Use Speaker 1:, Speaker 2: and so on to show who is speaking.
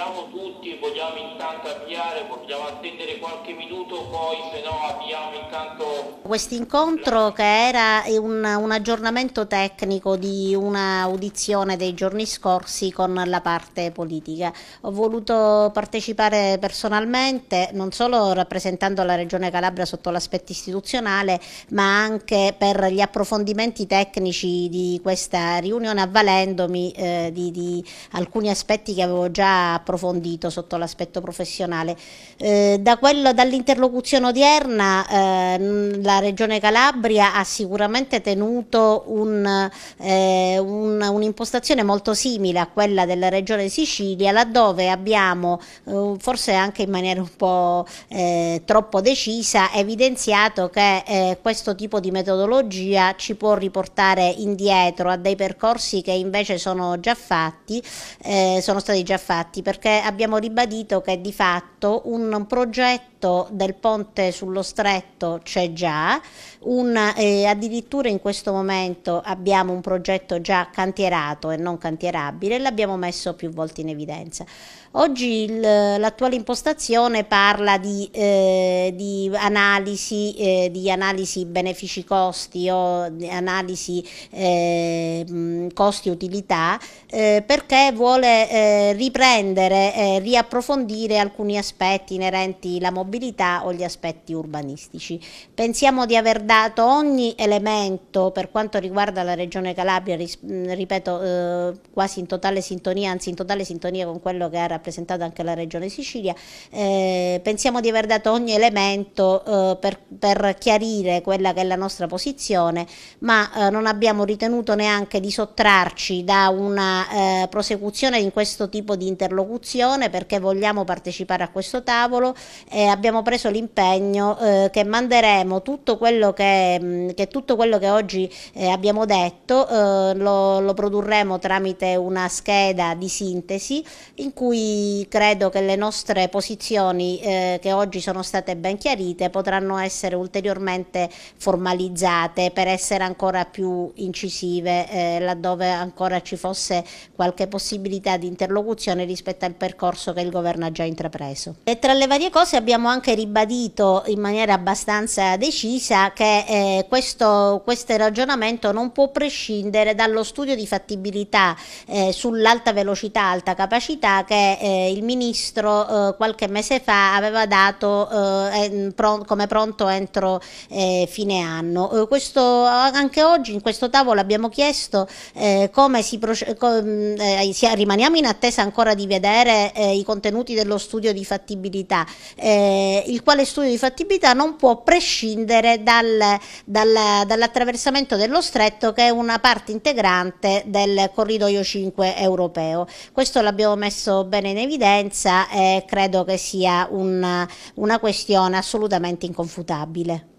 Speaker 1: Chiudiamo tutti e vogliamo intanto avviare, vogliamo attendere qualche minuto, poi se no avviamo intanto... Questo incontro che era un, un aggiornamento tecnico di una audizione dei giorni scorsi con la parte politica. Ho voluto partecipare personalmente, non solo rappresentando la Regione Calabria sotto l'aspetto istituzionale, ma anche per gli approfondimenti tecnici di questa riunione, avvalendomi eh, di, di alcuni aspetti che avevo già appunto approfondito sotto l'aspetto professionale. Eh, da Dall'interlocuzione odierna eh, la Regione Calabria ha sicuramente tenuto eh, un'impostazione un, un molto simile a quella della Regione Sicilia, laddove abbiamo, eh, forse anche in maniera un po' eh, troppo decisa, evidenziato che questo tipo di metodologia ci può riportare indietro a dei percorsi che invece sono già fatti, eh, sono stati già fatti per perché abbiamo ribadito che di fatto un progetto progetto del ponte sullo stretto c'è già, un, eh, addirittura in questo momento abbiamo un progetto già cantierato e non cantierabile, l'abbiamo messo più volte in evidenza. Oggi l'attuale impostazione parla di, eh, di analisi, eh, di analisi benefici-costi o di analisi eh, costi-utilità eh, perché vuole eh, riprendere, riapprofondire alcuni aspetti inerenti alla mobilità mobilità o gli aspetti urbanistici. Pensiamo di aver dato ogni elemento per quanto riguarda la Regione Calabria, ripeto, eh, quasi in totale sintonia, anzi in totale sintonia con quello che ha rappresentato anche la Regione Sicilia, eh, pensiamo di aver dato ogni elemento eh, per, per, chiarire quella che è la nostra posizione, ma eh, non abbiamo ritenuto neanche di sottrarci da una eh, prosecuzione in questo tipo di interlocuzione perché vogliamo partecipare a questo tavolo e eh, abbiamo preso l'impegno eh, che manderemo tutto quello che, mm, che, tutto quello che oggi eh, abbiamo detto, eh, lo, lo produrremo tramite una scheda di sintesi in cui credo che le nostre posizioni eh, che oggi sono state ben chiarite potranno essere ulteriormente formalizzate per essere ancora più incisive eh, laddove ancora ci fosse qualche possibilità di interlocuzione rispetto al percorso che il governo ha già intrapreso. E tra le varie cose abbiamo anche ribadito in maniera abbastanza decisa che eh, questo, questo, ragionamento non può prescindere dallo studio di fattibilità eh, sull'alta velocità, alta capacità che eh, il Ministro eh, qualche mese fa aveva dato eh, pro come pronto entro eh, fine anno. Questo, anche oggi in questo tavolo abbiamo chiesto come si, procede, mm, si, rimaniamo in attesa ancora di vedere i contenuti dello studio di fattibilità. Eh, eh, il quale studio di fattibilità non può prescindere dal, dal, dall'attraversamento dello stretto che è una parte integrante del corridoio 5 europeo. Questo l'abbiamo messo bene in evidenza e credo che sia un, una questione assolutamente inconfutabile.